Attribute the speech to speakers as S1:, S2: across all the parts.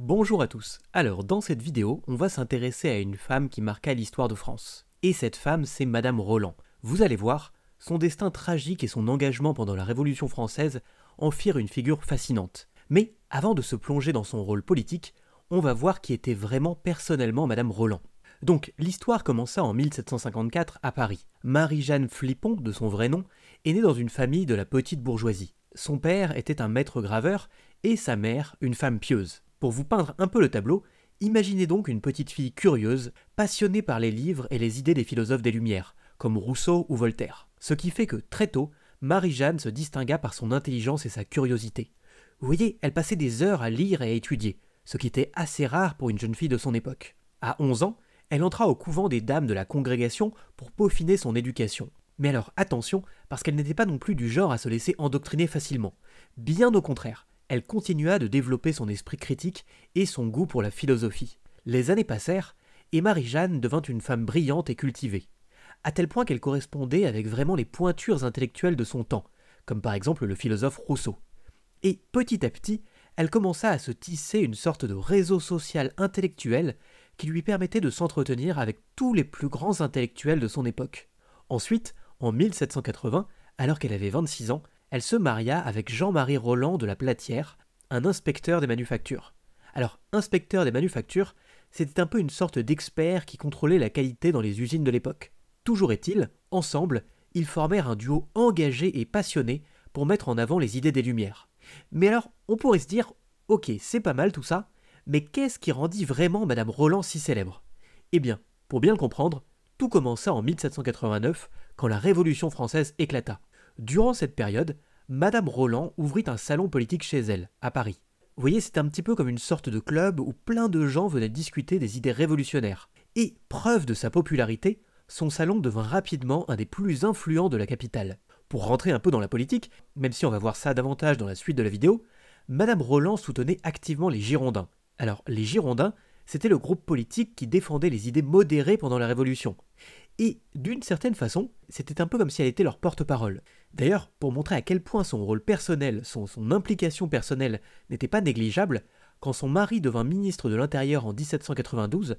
S1: Bonjour à tous. Alors, dans cette vidéo, on va s'intéresser à une femme qui marqua l'histoire de France. Et cette femme, c'est Madame Roland. Vous allez voir, son destin tragique et son engagement pendant la Révolution française en firent une figure fascinante. Mais avant de se plonger dans son rôle politique, on va voir qui était vraiment personnellement Madame Roland. Donc, l'histoire commença en 1754 à Paris. Marie-Jeanne Flippon, de son vrai nom, est née dans une famille de la petite bourgeoisie. Son père était un maître graveur et sa mère une femme pieuse. Pour vous peindre un peu le tableau, imaginez donc une petite fille curieuse, passionnée par les livres et les idées des philosophes des Lumières, comme Rousseau ou Voltaire. Ce qui fait que, très tôt, Marie-Jeanne se distingua par son intelligence et sa curiosité. Vous voyez, elle passait des heures à lire et à étudier, ce qui était assez rare pour une jeune fille de son époque. À 11 ans, elle entra au couvent des dames de la congrégation pour peaufiner son éducation. Mais alors attention, parce qu'elle n'était pas non plus du genre à se laisser endoctriner facilement. Bien au contraire, elle continua de développer son esprit critique et son goût pour la philosophie. Les années passèrent, et Marie-Jeanne devint une femme brillante et cultivée, à tel point qu'elle correspondait avec vraiment les pointures intellectuelles de son temps, comme par exemple le philosophe Rousseau. Et petit à petit, elle commença à se tisser une sorte de réseau social intellectuel qui lui permettait de s'entretenir avec tous les plus grands intellectuels de son époque. Ensuite, en 1780, alors qu'elle avait 26 ans, elle se maria avec Jean-Marie Roland de la Platière, un inspecteur des manufactures. Alors, inspecteur des manufactures, c'était un peu une sorte d'expert qui contrôlait la qualité dans les usines de l'époque. Toujours est-il, ensemble, ils formèrent un duo engagé et passionné pour mettre en avant les idées des Lumières. Mais alors, on pourrait se dire, ok, c'est pas mal tout ça, mais qu'est-ce qui rendit vraiment Madame Roland si célèbre Eh bien, pour bien le comprendre, tout commença en 1789, quand la Révolution française éclata. Durant cette période, Madame Roland ouvrit un salon politique chez elle, à Paris. Vous voyez, c'est un petit peu comme une sorte de club où plein de gens venaient discuter des idées révolutionnaires. Et, preuve de sa popularité, son salon devint rapidement un des plus influents de la capitale. Pour rentrer un peu dans la politique, même si on va voir ça davantage dans la suite de la vidéo, Madame Roland soutenait activement les Girondins. Alors, les Girondins, c'était le groupe politique qui défendait les idées modérées pendant la Révolution et d'une certaine façon, c'était un peu comme si elle était leur porte-parole. D'ailleurs, pour montrer à quel point son rôle personnel, son, implication personnelle n'était pas négligeable, quand son mari devint ministre de l'Intérieur en 1792,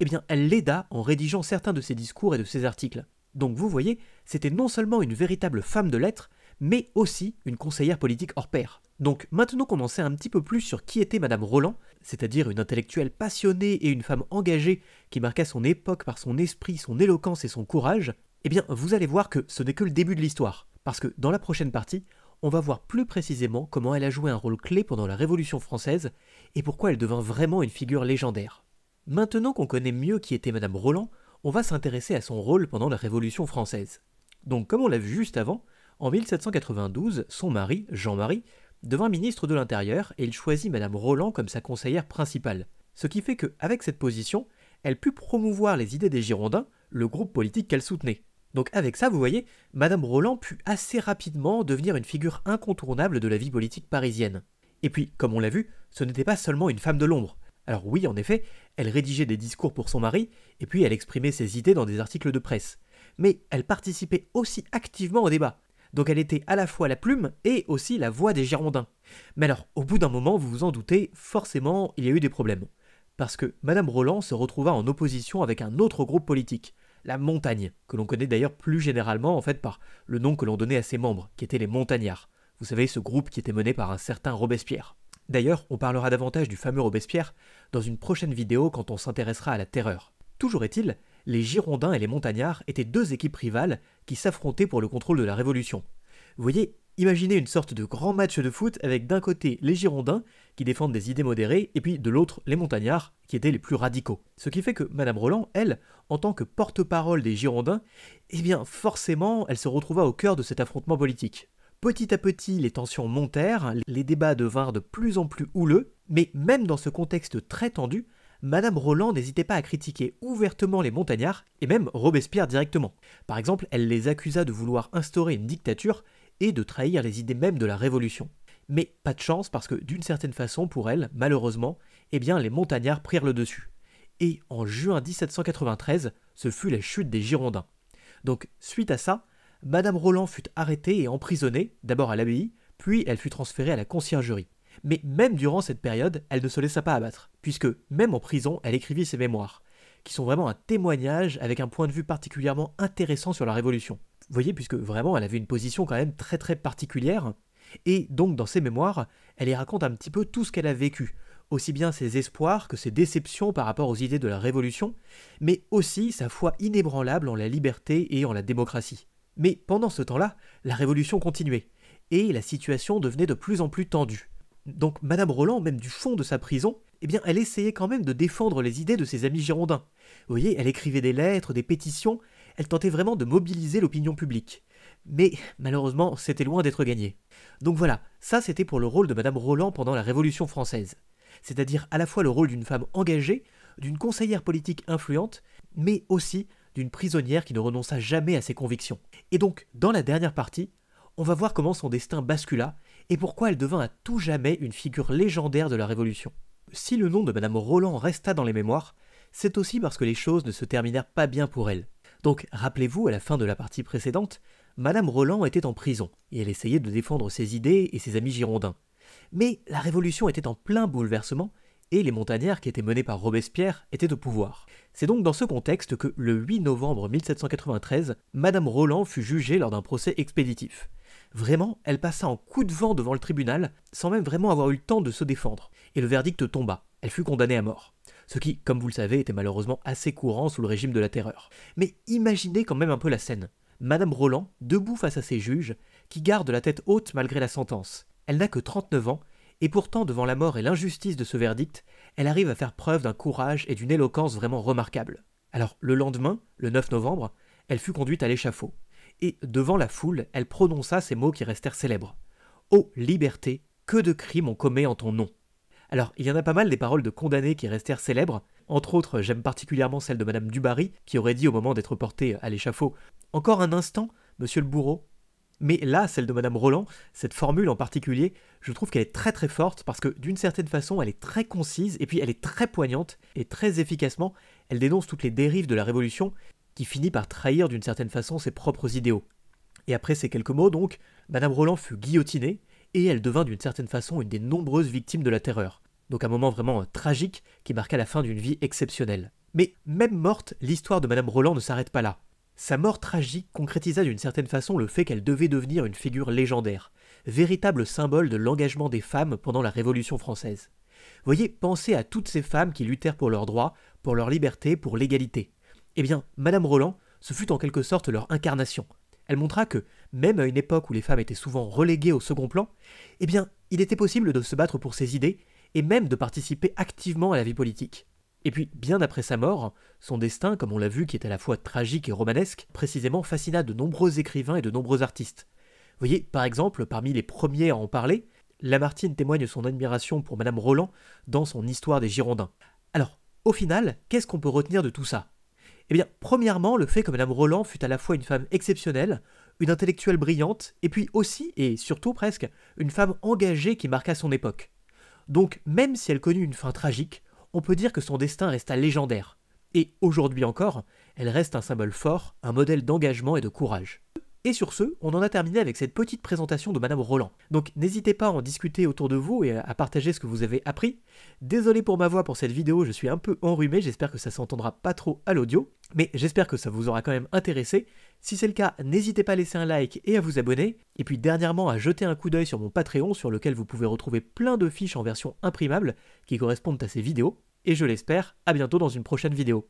S1: eh bien, elle l'aida en rédigeant certains de ses discours et de ses articles. Donc vous voyez, c'était non seulement une véritable femme de lettres, mais aussi une conseillère politique hors pair. Donc maintenant qu'on en sait un petit peu plus sur qui était Madame Roland, c'est-à-dire une intellectuelle passionnée et une femme engagée qui marqua son époque par son esprit, son éloquence et son courage, eh bien vous allez voir que ce n'est que le début de l'histoire, parce que dans la prochaine partie, on va voir plus précisément comment elle a joué un rôle clé pendant la Révolution française et pourquoi elle devint vraiment une figure légendaire. Maintenant qu'on connaît mieux qui était Madame Roland, on va s'intéresser à son rôle pendant la Révolution française. Donc comme on l'a vu juste avant, en 1792, son mari, Jean-Marie, devint ministre de l'Intérieur et il choisit Madame Roland comme sa conseillère principale. Ce qui fait que, avec cette position, elle put promouvoir les idées des Girondins, le groupe politique qu'elle soutenait. Donc avec ça, vous voyez, Madame Roland put assez rapidement devenir une figure incontournable de la vie politique parisienne. Et puis, comme on l'a vu, ce n'était pas seulement une femme de l'ombre. Alors oui, en effet, elle rédigeait des discours pour son mari, et puis elle exprimait ses idées dans des articles de presse. Mais elle participait aussi activement au débat donc elle était à la fois la plume et aussi la voix des Girondins. Mais alors, au bout d'un moment, vous vous en doutez, forcément, il y a eu des problèmes. Parce que Madame Roland se retrouva en opposition avec un autre groupe politique, la Montagne, que l'on connaît d'ailleurs plus généralement en fait par le nom que l'on donnait à ses membres, qui étaient les Montagnards. Vous savez, ce groupe qui était mené par un certain Robespierre. D'ailleurs, on parlera davantage du fameux Robespierre dans une prochaine vidéo quand on s'intéressera à la terreur. Toujours est-il les Girondins et les Montagnards étaient deux équipes rivales qui s'affrontaient pour le contrôle de la Révolution. Vous voyez, imaginez une sorte de grand match de foot avec d'un côté les Girondins qui défendent des idées modérées et puis de l'autre les Montagnards qui étaient les plus radicaux. Ce qui fait que Madame Roland, elle, en tant que porte-parole des Girondins, eh bien forcément, elle se retrouva au cœur de cet affrontement politique. Petit à petit, les tensions montèrent, les débats devinrent de plus en plus houleux, mais même dans ce contexte très tendu, Madame Roland n'hésitait pas à critiquer ouvertement les montagnards et même Robespierre directement. Par exemple, elle les accusa de vouloir instaurer une dictature et de trahir les idées mêmes de la Révolution. Mais pas de chance parce que d'une certaine façon pour elle, malheureusement, eh bien les montagnards prirent le dessus. Et en juin 1793, ce fut la chute des Girondins. Donc suite à ça, Madame Roland fut arrêtée et emprisonnée, d'abord à l'abbaye, puis elle fut transférée à la conciergerie. Mais même durant cette période, elle ne se laissa pas abattre, puisque même en prison, elle écrivit ses mémoires, qui sont vraiment un témoignage avec un point de vue particulièrement intéressant sur la Révolution. Vous voyez, puisque vraiment elle avait une position quand même très très particulière, et donc dans ses mémoires, elle y raconte un petit peu tout ce qu'elle a vécu, aussi bien ses espoirs que ses déceptions par rapport aux idées de la Révolution, mais aussi sa foi inébranlable en la liberté et en la démocratie. Mais pendant ce temps-là, la Révolution continuait, et la situation devenait de plus en plus tendue donc Madame Roland, même du fond de sa prison, eh bien, elle essayait quand même de défendre les idées de ses amis girondins. Vous voyez, elle écrivait des lettres, des pétitions, elle tentait vraiment de mobiliser l'opinion publique. Mais malheureusement, c'était loin d'être gagné. Donc voilà, ça c'était pour le rôle de Madame Roland pendant la Révolution française. C'est-à-dire à la fois le rôle d'une femme engagée, d'une conseillère politique influente, mais aussi d'une prisonnière qui ne renonça jamais à ses convictions. Et donc, dans la dernière partie, on va voir comment son destin bascula et pourquoi elle devint à tout jamais une figure légendaire de la Révolution. Si le nom de Madame Roland resta dans les mémoires, c'est aussi parce que les choses ne se terminèrent pas bien pour elle. Donc, rappelez-vous, à la fin de la partie précédente, Madame Roland était en prison, et elle essayait de défendre ses idées et ses amis girondins. Mais la Révolution était en plein bouleversement, et les montagnards qui étaient menés par Robespierre étaient au pouvoir. C'est donc dans ce contexte que, le 8 novembre 1793, Madame Roland fut jugée lors d'un procès expéditif. Vraiment, elle passa en coup de vent devant le tribunal, sans même vraiment avoir eu le temps de se défendre. Et le verdict tomba. Elle fut condamnée à mort. Ce qui, comme vous le savez, était malheureusement assez courant sous le régime de la terreur. Mais imaginez quand même un peu la scène. Madame Roland, debout face à ses juges, qui garde la tête haute malgré la sentence. Elle n'a que 39 ans, et pourtant, devant la mort et l'injustice de ce verdict, elle arrive à faire preuve d'un courage et d'une éloquence vraiment remarquables. Alors, le lendemain, le 9 novembre, elle fut conduite à l'échafaud et devant la foule, elle prononça ces mots qui restèrent célèbres. Ô liberté, que de crimes on commet en ton nom. Alors, il y en a pas mal des paroles de condamnés qui restèrent célèbres. Entre autres, j'aime particulièrement celle de Madame Dubarry, qui aurait dit au moment d'être portée à l'échafaud Encore un instant, monsieur le bourreau Mais là, celle de Madame Roland, cette formule en particulier, je trouve qu'elle est très très forte parce que d'une certaine façon, elle est très concise et puis elle est très poignante et très efficacement, elle dénonce toutes les dérives de la Révolution qui finit par trahir d'une certaine façon ses propres idéaux. Et après ces quelques mots, donc, Madame Roland fut guillotinée, et elle devint d'une certaine façon une des nombreuses victimes de la terreur. Donc un moment vraiment euh, tragique qui marqua la fin d'une vie exceptionnelle. Mais même morte, l'histoire de Madame Roland ne s'arrête pas là. Sa mort tragique concrétisa d'une certaine façon le fait qu'elle devait devenir une figure légendaire, véritable symbole de l'engagement des femmes pendant la Révolution française. Voyez, pensez à toutes ces femmes qui luttèrent pour leurs droits, pour leur liberté, pour l'égalité. Eh bien, Madame Roland, ce fut en quelque sorte leur incarnation. Elle montra que, même à une époque où les femmes étaient souvent reléguées au second plan, eh bien, il était possible de se battre pour ses idées et même de participer activement à la vie politique. Et puis, bien après sa mort, son destin, comme on l'a vu, qui est à la fois tragique et romanesque, précisément fascina de nombreux écrivains et de nombreux artistes. Vous voyez, par exemple, parmi les premiers à en parler, Lamartine témoigne son admiration pour Madame Roland dans son Histoire des Girondins. Alors, au final, qu'est-ce qu'on peut retenir de tout ça eh bien, premièrement, le fait que Mme Roland fut à la fois une femme exceptionnelle, une intellectuelle brillante, et puis aussi, et surtout presque, une femme engagée qui marqua son époque. Donc, même si elle connut une fin tragique, on peut dire que son destin resta légendaire. Et aujourd'hui encore, elle reste un symbole fort, un modèle d'engagement et de courage. Et sur ce, on en a terminé avec cette petite présentation de Madame Roland. Donc n'hésitez pas à en discuter autour de vous et à partager ce que vous avez appris. Désolé pour ma voix pour cette vidéo, je suis un peu enrhumé, j'espère que ça s'entendra pas trop à l'audio, mais j'espère que ça vous aura quand même intéressé. Si c'est le cas, n'hésitez pas à laisser un like et à vous abonner. Et puis dernièrement, à jeter un coup d'œil sur mon Patreon sur lequel vous pouvez retrouver plein de fiches en version imprimable qui correspondent à ces vidéos. Et je l'espère, à bientôt dans une prochaine vidéo.